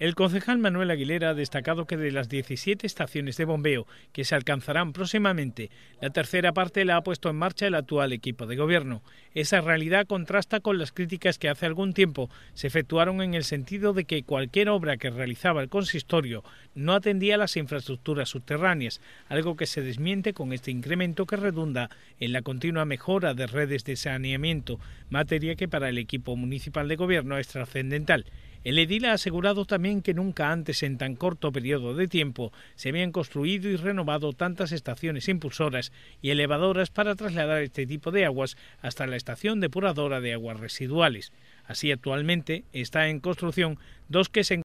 El concejal Manuel Aguilera ha destacado que de las 17 estaciones de bombeo que se alcanzarán próximamente, la tercera parte la ha puesto en marcha el actual equipo de gobierno. Esa realidad contrasta con las críticas que hace algún tiempo se efectuaron en el sentido de que cualquier obra que realizaba el consistorio no atendía a las infraestructuras subterráneas, algo que se desmiente con este incremento que redunda en la continua mejora de redes de saneamiento, materia que para el equipo municipal de gobierno es trascendental. El edil ha asegurado también que nunca antes en tan corto periodo de tiempo se habían construido y renovado tantas estaciones impulsoras y elevadoras para trasladar este tipo de aguas hasta la estación depuradora de aguas residuales. Así actualmente está en construcción dos que se